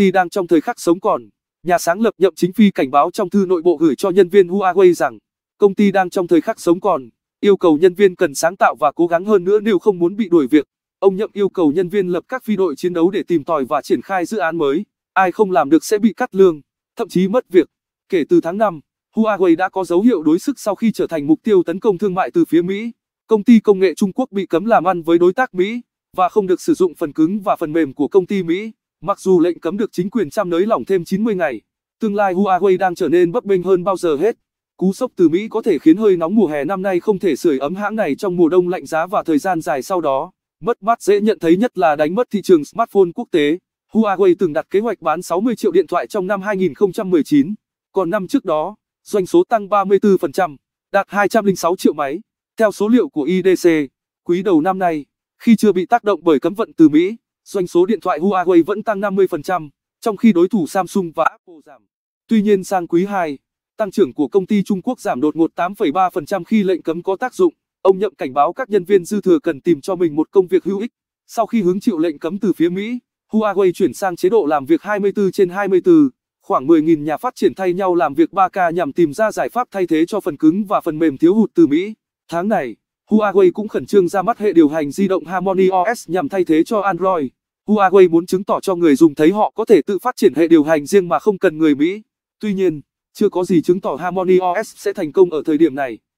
ty đang trong thời khắc sống còn. Nhà sáng lập Nhậm Chính Phi cảnh báo trong thư nội bộ gửi cho nhân viên Huawei rằng, công ty đang trong thời khắc sống còn, yêu cầu nhân viên cần sáng tạo và cố gắng hơn nữa nếu không muốn bị đuổi việc. Ông Nhậm yêu cầu nhân viên lập các phi đội chiến đấu để tìm tòi và triển khai dự án mới, ai không làm được sẽ bị cắt lương, thậm chí mất việc. Kể từ tháng 5, Huawei đã có dấu hiệu đối sức sau khi trở thành mục tiêu tấn công thương mại từ phía Mỹ. Công ty công nghệ Trung Quốc bị cấm làm ăn với đối tác Mỹ và không được sử dụng phần cứng và phần mềm của công ty Mỹ. Mặc dù lệnh cấm được chính quyền chăm nới lỏng thêm 90 ngày, tương lai Huawei đang trở nên bấp bênh hơn bao giờ hết. Cú sốc từ Mỹ có thể khiến hơi nóng mùa hè năm nay không thể sưởi ấm hãng này trong mùa đông lạnh giá và thời gian dài sau đó. Mất mát dễ nhận thấy nhất là đánh mất thị trường smartphone quốc tế. Huawei từng đặt kế hoạch bán 60 triệu điện thoại trong năm 2019, còn năm trước đó, doanh số tăng 34%, đạt 206 triệu máy. Theo số liệu của IDC, quý đầu năm nay, khi chưa bị tác động bởi cấm vận từ Mỹ, doanh số điện thoại Huawei vẫn tăng 50%, trong khi đối thủ Samsung và Apple giảm. Tuy nhiên sang quý 2, tăng trưởng của công ty Trung Quốc giảm đột ngột 8,3% khi lệnh cấm có tác dụng. Ông Nhậm cảnh báo các nhân viên dư thừa cần tìm cho mình một công việc hữu ích. Sau khi hứng chịu lệnh cấm từ phía Mỹ, Huawei chuyển sang chế độ làm việc 24 trên 24. Khoảng 10.000 nhà phát triển thay nhau làm việc 3K nhằm tìm ra giải pháp thay thế cho phần cứng và phần mềm thiếu hụt từ Mỹ. Tháng này, Huawei cũng khẩn trương ra mắt hệ điều hành di động Harmony OS nhằm thay thế cho Android. Huawei muốn chứng tỏ cho người dùng thấy họ có thể tự phát triển hệ điều hành riêng mà không cần người Mỹ. Tuy nhiên, chưa có gì chứng tỏ Harmony OS sẽ thành công ở thời điểm này.